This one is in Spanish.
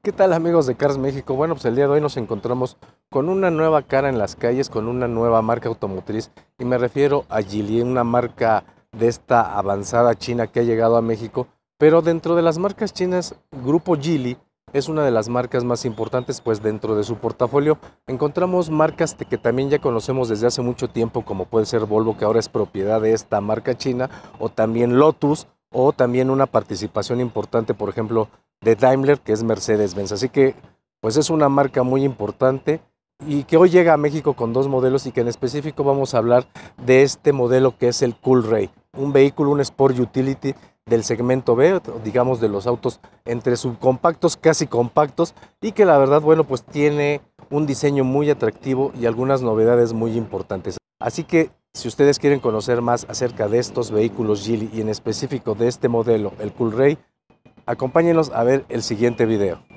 ¿Qué tal amigos de Cars México? Bueno, pues el día de hoy nos encontramos con una nueva cara en las calles, con una nueva marca automotriz y me refiero a Geely, una marca de esta avanzada china que ha llegado a México, pero dentro de las marcas chinas, Grupo Geely es una de las marcas más importantes, pues dentro de su portafolio encontramos marcas que también ya conocemos desde hace mucho tiempo, como puede ser Volvo, que ahora es propiedad de esta marca china, o también Lotus, o también una participación importante, por ejemplo, de Daimler, que es Mercedes-Benz. Así que, pues es una marca muy importante y que hoy llega a México con dos modelos y que en específico vamos a hablar de este modelo que es el Cool Ray, un vehículo, un Sport Utility del segmento B, digamos de los autos entre subcompactos, casi compactos, y que la verdad, bueno, pues tiene un diseño muy atractivo y algunas novedades muy importantes. Así que si ustedes quieren conocer más acerca de estos vehículos Gili y en específico de este modelo, el Coolray, acompáñenos a ver el siguiente video.